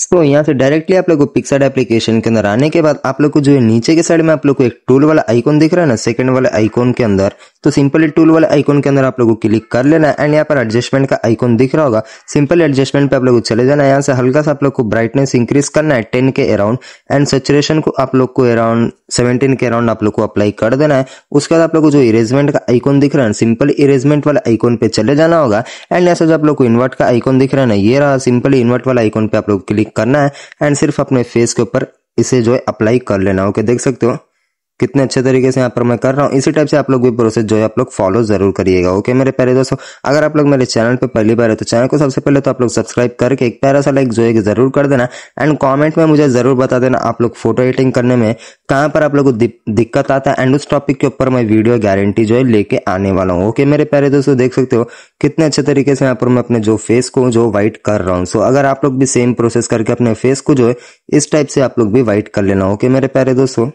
सो यहाँ से डायरेक्टली आप लोग को पिक्सर एप्लीकेशन के अंदर आने के बाद आप लोग को जो है नीचे के साइड में आप लोग को एक टूल वाला आइकॉन दिख रहा है ना सेकंड वाले आइकॉन के अंदर तो सिंपली टूल वाले आइकोन के अंदर आप लोगों को क्लिक कर लेना है एंड यहाँ पर एडजस्टमेंट का आइकोन दिख रहा होगा सिंपल एडजस्टमेंट पे आप लोग चले जाना है यहाँ से हल्का सा आप लोग को ब्राइटनेस इंक्रीज करना है टेन के अराउंड एंड सेचुरेशन को आप लोग को अराउंड सेवनटीन के अराउंड आप लोग को अप्लाई कर देना है उसके बाद आप लोग को जो इरेजमेंट का आइकोन दिख रहा है सिंपल इरेजमेंट वाला आइकोन पे चले जाना होगा एंड ऐसा जो आप लोग को इन्वर्ट का आइकॉन दिख रहा है ना ये रहा सिंपली इन्वर्ट वाला आइकॉन पे आप लोग क्लिक करना है एंड सिर्फ अपने फेस के ऊपर इसे जो है अप्लाई कर लेना ओके देख सकते हो कितने अच्छे तरीके से यहाँ पर मैं कर रहा हूँ इसी टाइप से आप लोग भी प्रोसेस जो है आप लोग फॉलो जरूर करिएगा ओके मेरे प्यारे दोस्तों अगर आप लोग मेरे चैनल पर पहली बार है तो चैनल को सबसे पहले तो आप लोग सब्सक्राइब करके एक प्यारा सा लाइक जो है जरूर कर देना एंड कॉमेंट में मुझे जरूर बता देना आप लोग फोटो एडिटिंग करने में कहाँ पर आप लोग को दिक्कत आता है एंड उस टॉपिक के ऊपर मैं वीडियो गारंटी जो है लेके आने वाला हूँ ओके मेरे प्यारे दोस्तों देख सकते हो कितने अच्छे तरीके से यहाँ पर मैं अपने जो फेस को जो व्हाइट कर रहा हूँ सो अगर आप लोग भी सेम प्रोसेस करके अपने फेस को जो है इस टाइप से आप लोग भी व्हाइट कर लेना ओके मेरे प्यारे दोस्तों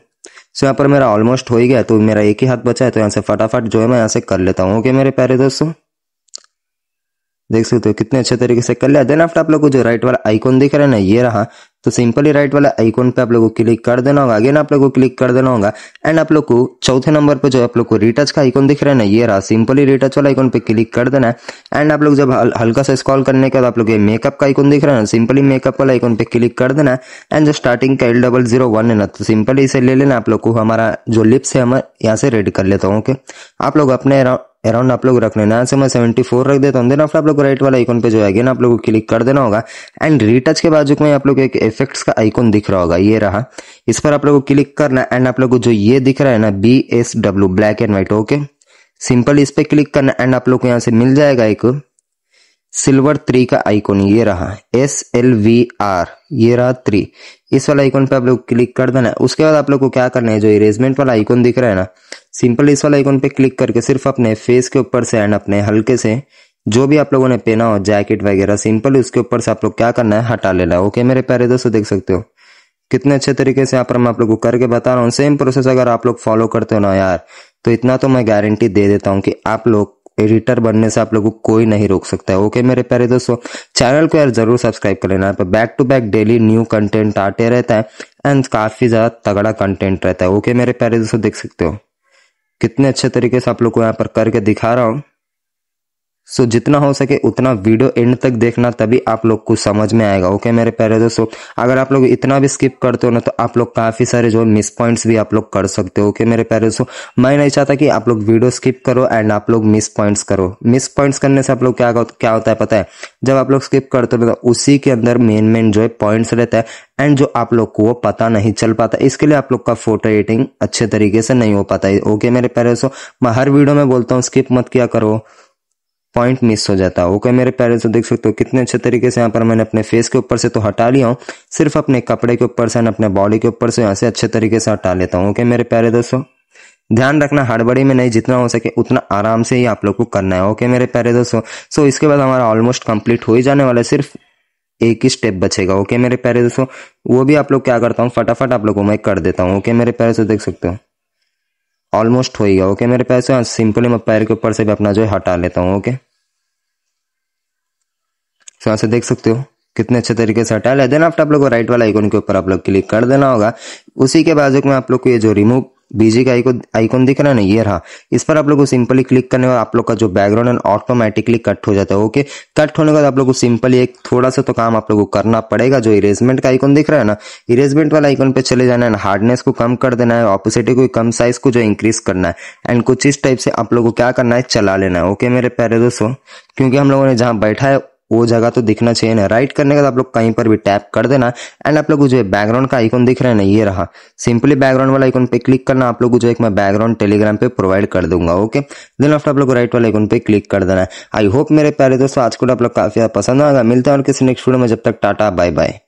सो यहाँ पर मेरा ऑलमोस्ट हो ही गया तो मेरा एक ही हाथ बचा है तो यहाँ से फटाफट जो है मैं यहाँ से कर लेता हूँ ओके मेरे प्यारे दोस्तों देख सकते हो कितने अच्छे तरीके से कर लिया देन आफ्टर आप लोग को जो राइट वाला आइकॉन दिख रहा है ना ये रहा तो सिंपली राइट वाला आइकॉन पे आप लोग को क्लिक कर देना होगा अगेन आप लोग को क्लिक कर देना होगा एंड आप लोग को चौथे नंबर पे जो आप लोग को रिटच का आइकॉन दिख रहा है ना ये रहा सिंपली रिटच वाला आइकॉन पे क्लिक कर देना है एंड आप लोग जब हल्का सा स्क्रॉल करने के बाद आप लोग ये मेकअप का आइकॉन दिख रहा है ना सिंपली मेकअप वाला आइकॉन पे क्लिक कर देना है एंड जो स्टार्टिंग का एल डबल जीरो वन है ना तो सिंपली इसे ले लेना आप लोग को हमारा जो लिप्स है हम यहाँ से रेड कर लेता हूँ ओके आप लोग अपने अराउंड आप लोग रख लेना से मैं सेवेंटी फोर रख देता हूँ देन आफ्टर आप लोग राइट वाला आइकन पे जो है अगेन आप लोग को क्लिक कर देना होगा एंड रिटच के बाजू में आप लोग एक इफेक्ट्स का आइकन दिख रहा होगा ये रहा इस पर आप लोग को क्लिक करना एंड आप लोग को जो ये दिख रहा है ना B S W black and white okay simple इस पर क्लिक करना एंड आप लोग को यहाँ से मिल जाएगा एक सिल्वर थ्री का आइकॉन ये रहा एस एल वी आर ये रहा थ्री इस वाला आइकॉन पे आप लोग क्लिक कर देना उसके बाद आप लोग को क्या करना है जो इरेजमेंट वाला आइकॉन दिख रहा है ना सिंपल इस वाला आइकॉन पे क्लिक करके सिर्फ अपने फेस के ऊपर से एंड अपने हल्के से जो भी आप लोगों ने पहना हो जैकेट वगैरह सिंपल उसके ऊपर से आप लोग क्या करना है हटा लेना ओके मेरे प्यारे दोस्तों देख सकते हो कितने अच्छे तरीके से यहाँ पर मैं आप लोग को करके बता रहा हूँ सेम प्रोसेस अगर आप लोग फॉलो करते हो ना यार तो इतना तो मैं गारंटी दे देता हूँ कि आप लोग एडिटर बनने से आप लोगों को कोई नहीं रोक सकता है ओके मेरे प्यारे दोस्तों चैनल को यार जरूर सब्सक्राइब कर लेना पर back to back daily new content आते रहता है एंड काफी ज्यादा तगड़ा कंटेंट रहता है ओके मेरे प्यारे दोस्तों देख सकते हो कितने अच्छे तरीके से आप लोग को यहाँ पर करके दिखा रहा हूँ सो so, जितना हो सके उतना वीडियो एंड तक देखना तभी आप लोग को समझ में आएगा ओके मेरे प्यारे दोस्तों अगर आप लोग इतना भी स्किप करते हो ना तो आप लोग काफ़ी सारे जो मिस पॉइंट्स भी आप लोग कर सकते हो ओके मेरे प्यारे दोस्तों मैं नहीं चाहता कि आप लोग वीडियो स्किप करो एंड आप लोग मिस पॉइंट्स करो मिस पॉइंट्स करने से आप लोग क्या क्या होता है पता है जब आप लोग स्किप करते हो तो उसी के अंदर मेन मेन जो है पॉइंट्स रहता है एंड जो आप लोग को वो पता नहीं चल पाता इसके लिए आप लोग का फोटो एडिटिंग अच्छे तरीके से नहीं हो पाता है ओके मेरे प्यारे दोस्तों मैं हर वीडियो में बोलता हूँ स्किप मत किया करो पॉइंट मिस हो जाता है ओके मेरे प्यारे तो देख सकते हो कितने अच्छे तरीके से यहाँ पर मैंने अपने फेस के ऊपर से तो हटा लिया हूँ सिर्फ अपने कपड़े के ऊपर से अपने बॉडी के ऊपर से यहाँ से अच्छे तरीके से हटा लेता हूँ ओके मेरे प्यारे दोस्तों ध्यान रखना हड़बड़ी में नहीं जितना हो सके उतना आराम से ही आप लोग को करना है ओके मेरे प्यारे दोस्तों सो इसके बाद हमारा ऑलमोस्ट कंप्लीट हो ही जाने वाला है सिर्फ एक ही स्टेप बचेगा ओके मेरे प्यारे दोस्तों वो भी आप लोग क्या करता हूँ फटाफट आप लोग को मैं कर देता हूँ ओके मेरे प्यारे से तो देख सकते हो ऑलमोस्ट हो ही गया ओके मेरे से सिंपली तो मैं पैर के ऊपर से भी अपना जो है हटा लेता हूँ ओके तो यहाँ से देख सकते हो कितने अच्छे तरीके से हटा ले देन आफ्टर आप लोग को राइट वाला आइकन के ऊपर आप लोग क्लिक कर देना होगा उसी के बाद में आप लोग को ये जो रिमूव बीजी का आइकन आइकन दिख रहा है ना ये रहा इस पर आप लोग को सिंपली क्लिक करने का आप लोग का जो बैकग्राउंड है ऑटोमेटिकली कट हो जाता है ओके कट होने के बाद आप लोग को सिंपली एक थोड़ा सा तो काम आप लोग को करना पड़ेगा जो इरेजमेंट का आइकन दिख रहा है ना इरेजमेंट वाला आइकन पे चले जाना है हार्डनेस को कम कर देना है ऑपोसिटी को कम साइज को जो इंक्रीज करना है एंड कुछ इस टाइप से आप लोग को क्या करना है चला लेना है ओके मेरे प्यारे दोस्तों क्योंकि हम लोगों ने जहाँ बैठा है वो जगह तो दिखना चाहिए ना राइट करने के बाद आप लोग कहीं पर भी टैप कर देना एंड आप लोग को जो है बैकग्राउंड का आइकन दिख रहा है ना ये रहा सिंपली बैकग्राउंड वाला आइकन पे क्लिक करना आप लोग को जो एक मैं बैकग्राउंड टेलीग्राम पे प्रोवाइड कर दूंगा ओके देन आफ्टर आप लोग राइट वाले आइकन पे क्लिक कर देना आई होप मेरे प्यारे दोस्तों आज को आप लोग काफी पसंद आएगा मिलता है और किसी नेक्स्ट वीडियो में जब तक टाटा बाय बाय